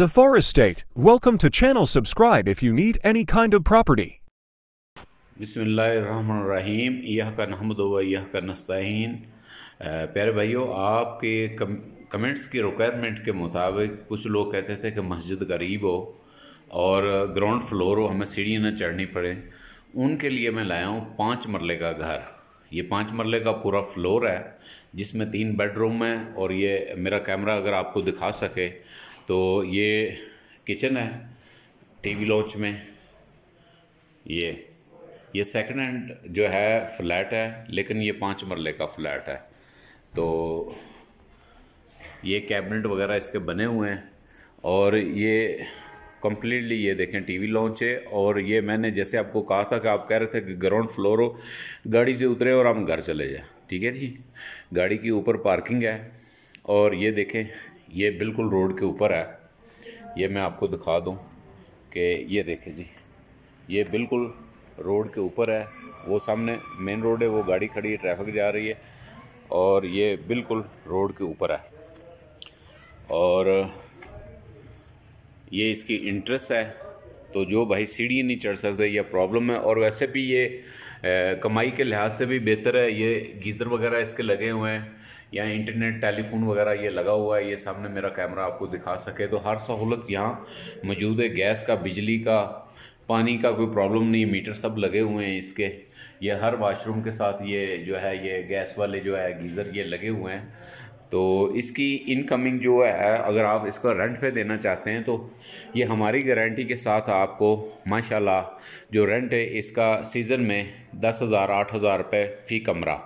Zafar Estate. Welcome to channel. Subscribe if you need any kind of property. बिसमीम यह का wa यह का नस्तिन प्यारे भाइयों आपके कम, कमेंट्स की रिक्वायरमेंट के मुताबिक कुछ लोग कहते थे कि मस्जिद गरीब हो और ग्राउंड फ्लोर हो हमें सीढ़ियाँ ना चढ़नी पड़े उनके लिए मैं लाया हूँ पाँच मरले का घर ये पाँच मरले का पूरा फ्लोर है जिसमें तीन बेडरूम है और ये मेरा कैमरा अगर आपको दिखा सके तो ये किचन है टीवी लॉन्च में ये ये सेकंड हैंड जो है फ्लैट है लेकिन ये पाँच मरले का फ्लैट है तो ये कैबिनेट वगैरह इसके बने हुए हैं और ये कम्प्लीटली ये देखें टीवी लॉन्च है और ये मैंने जैसे आपको कहा था कि आप कह रहे थे कि ग्राउंड फ्लोर हो गाड़ी से उतरे और हम घर चले जाए ठीक है जी गाड़ी के ऊपर पार्किंग है और ये देखें ये बिल्कुल रोड के ऊपर है ये मैं आपको दिखा दूँ कि ये देखें जी ये बिल्कुल रोड के ऊपर है वो सामने मेन रोड है वो गाड़ी खड़ी है ट्रैफिक जा रही है और ये बिल्कुल रोड के ऊपर है और ये इसकी इंटरेस्ट है तो जो भाई सीढ़ी नहीं चढ़ सकते यह प्रॉब्लम है और वैसे भी ये ए, कमाई के लिहाज से भी बेहतर है ये गीज़र वगैरह इसके लगे हुए हैं या इंटरनेट टेलीफोन वगैरह ये लगा हुआ है ये सामने मेरा कैमरा आपको दिखा सके तो हर सहूलत यहाँ मौजूद है गैस का बिजली का पानी का कोई प्रॉब्लम नहीं मीटर सब लगे हुए हैं इसके ये हर वाशरूम के साथ ये जो है ये गैस वाले जो है गीज़र ये लगे हुए हैं तो इसकी इनकमिंग जो है अगर आप इसका रेंट पे देना चाहते हैं तो ये हमारी गारंटी के साथ आपको माशाल्लाह जो रेंट है इसका सीज़न में दस हज़ार आठ हज़ार रुपये फ़ी कमरा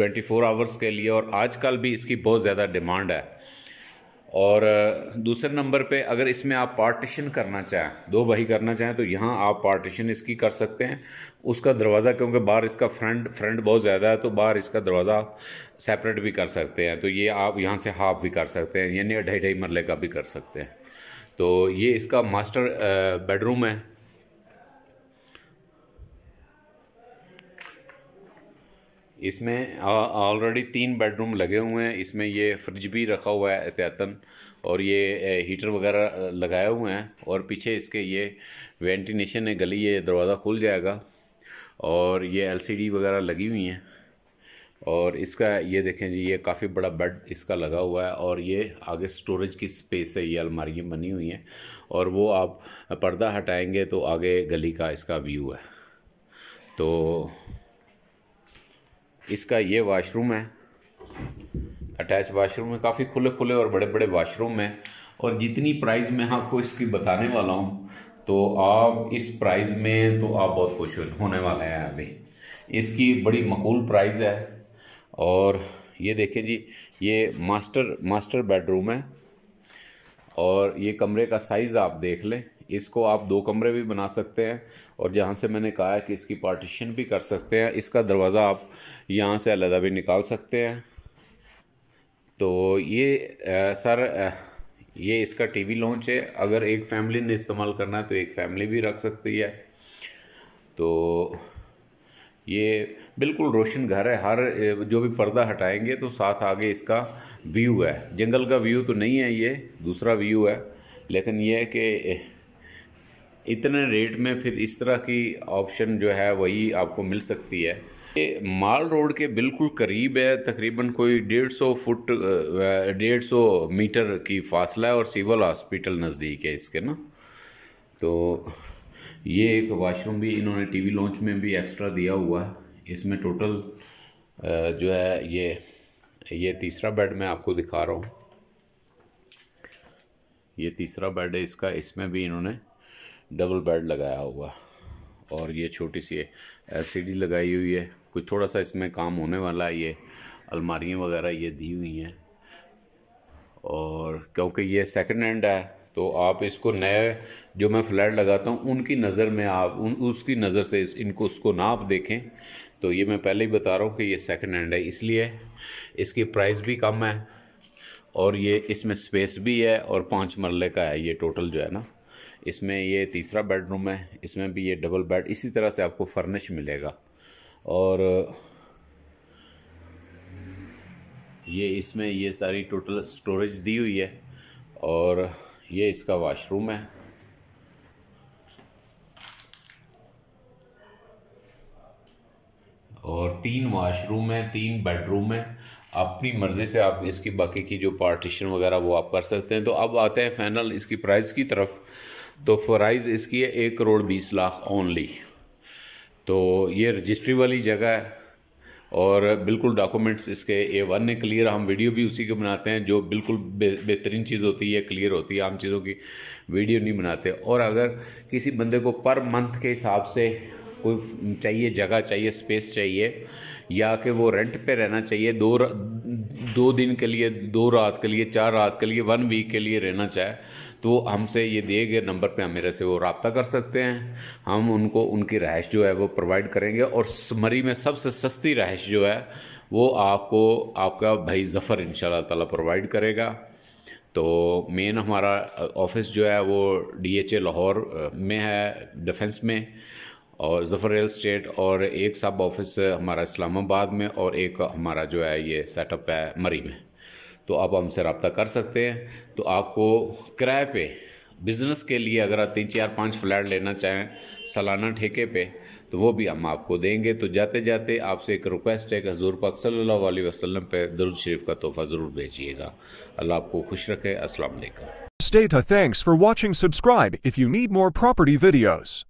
24 आवर्स के लिए और आजकल भी इसकी बहुत ज़्यादा डिमांड है और दूसरे नंबर पे अगर इसमें आप पार्टीशन करना चाहें दो बही करना चाहें तो यहाँ आप पार्टीशन इसकी कर सकते हैं उसका दरवाज़ा क्योंकि बाहर इसका फ्रंट फ्रंट बहुत ज़्यादा है तो बाहर इसका दरवाज़ा सेपरेट भी कर सकते हैं तो ये आप यहाँ से हाफ भी कर सकते हैं यानी ढाई ढाई मरले का भी कर सकते हैं तो ये इसका मास्टर बेडरूम है इसमें ऑलरेडी तीन बेडरूम लगे हुए हैं इसमें ये फ्रिज भी रखा हुआ है एहतियातन और ये हीटर वगैरह लगाए हुए हैं और पीछे इसके ये वेंटिलेशन है गली ये दरवाज़ा खुल जाएगा और ये एलसीडी वगैरह लगी हुई हैं और इसका ये देखें जी ये काफ़ी बड़ा बेड इसका लगा हुआ है और ये आगे स्टोरेज की स्पेस है ये अलमारियाँ बनी हुई हैं और वो आप पर्दा हटाएंगे तो आगे गली का इसका व्यू है तो इसका ये वाशरूम है अटैच वाशरूम है काफ़ी खुले खुले और बड़े बड़े वाशरूम है और जितनी प्राइस मैं आपको इसकी बताने वाला हूँ तो आप इस प्राइस में तो आप बहुत खुश होने वाले हैं अभी इसकी बड़ी मकूल प्राइस है और ये देखें जी ये मास्टर मास्टर बेडरूम है और ये कमरे का साइज़ आप देख लें इसको आप दो कमरे भी बना सकते हैं और जहाँ से मैंने कहा है कि इसकी पार्टीशन भी कर सकते हैं इसका दरवाज़ा आप यहाँ से अलहदा भी निकाल सकते हैं तो ये आ, सर आ, ये इसका टीवी लॉन्च है अगर एक फैमिली ने इस्तेमाल करना है तो एक फैमिली भी रख सकती है तो ये बिल्कुल रोशन घर है हर जो भी पर्दा हटाएंगे तो साथ आगे इसका व्यू है जंगल का व्यू तो नहीं है ये दूसरा व्यू है लेकिन यह है कि इतने रेट में फिर इस तरह की ऑप्शन जो है वही आपको मिल सकती है ये माल रोड के बिल्कुल करीब है तकरीबन कोई डेढ़ सौ फुट डेढ़ सौ मीटर की फासला है और सिविल हॉस्पिटल नज़दीक है इसके ना तो ये एक वाशरूम भी इन्होंने टीवी लॉन्च में भी एक्स्ट्रा दिया हुआ है इसमें टोटल जो है ये ये तीसरा बेड मैं आपको दिखा रहा हूँ ये तीसरा बेड है इसका इसमें भी इन्होंने डबल बेड लगाया हुआ और ये छोटी सी एलसीडी लगाई हुई है कुछ थोड़ा सा इसमें काम होने वाला है ये अलमारियाँ वगैरह ये दी हुई हैं और क्योंकि ये सेकंड हैंड है तो आप इसको नए जो मैं फ्लैट लगाता हूँ उनकी नज़र में आप उन उसकी नज़र से इस, इनको उसको ना आप देखें तो ये मैं पहले ही बता रहा हूँ कि ये सेकंड हैंड है इसलिए इसकी प्राइस भी कम है और ये इसमें स्पेस भी है और पाँच मरल का है ये टोटल जो है ना इसमें ये तीसरा बेडरूम है इसमें भी ये डबल बेड इसी तरह से आपको फर्निश मिलेगा और ये इसमें ये सारी टोटल स्टोरेज दी हुई है और ये इसका वॉशरूम है और तीन वॉशरूम है तीन बेडरूम है अपनी मर्ज़ी से आप इसकी बाकी की जो पार्टीशन वगैरह वो आप कर सकते हैं तो अब आते हैं फाइनल इसकी प्राइस की तरफ तो फ़राइज़ इसकी है एक करोड़ बीस लाख ओनली तो ये रजिस्ट्री वाली जगह है और बिल्कुल डॉक्यूमेंट्स इसके ए वन ने क्लियर हम वीडियो भी उसी के बनाते हैं जो बिल्कुल बेहतरीन चीज़ होती है क्लियर होती है आम चीज़ों की वीडियो नहीं बनाते और अगर किसी बंदे को पर मंथ के हिसाब से कोई चाहिए जगह चाहिए स्पेस चाहिए या कि वो रेंट पे रहना चाहिए दो दो दिन के लिए दो रात के लिए चार रात के लिए वन वीक के लिए रहना चाहे तो हमसे ये दिए गए नंबर पे हम मेरे से वो रबता कर सकते हैं हम उनको उनकी रहाइश जो है वो प्रोवाइड करेंगे और मरी में सबसे सस्ती रहाइश जो है वो आपको आपका भाई ज़फ़र इन ताला प्रोवाइड करेगा तो मेन हमारा ऑफिस जो है वो डीएचए लाहौर में है डिफेंस में और जफ़र रियल स्टेट और एक सब ऑफिस हमारा इस्लामाबाद में और एक हमारा जो है ये सेटअप है मरी में तो आप हमसे रबता कर सकते हैं तो आपको किराए पे बिज़नेस के लिए अगर आप तीन चार पाँच फ्लैट लेना चाहें सालाना ठेके पे तो वो भी हम आपको देंगे तो जाते जाते आपसे एक रिक्वेस्ट है कि हजूर पाक सल्ला वसलम पे दरुद शरीफ का तोहफ़ा ज़रूर भेजिएगा अल्लाह आपको खुश रखे असल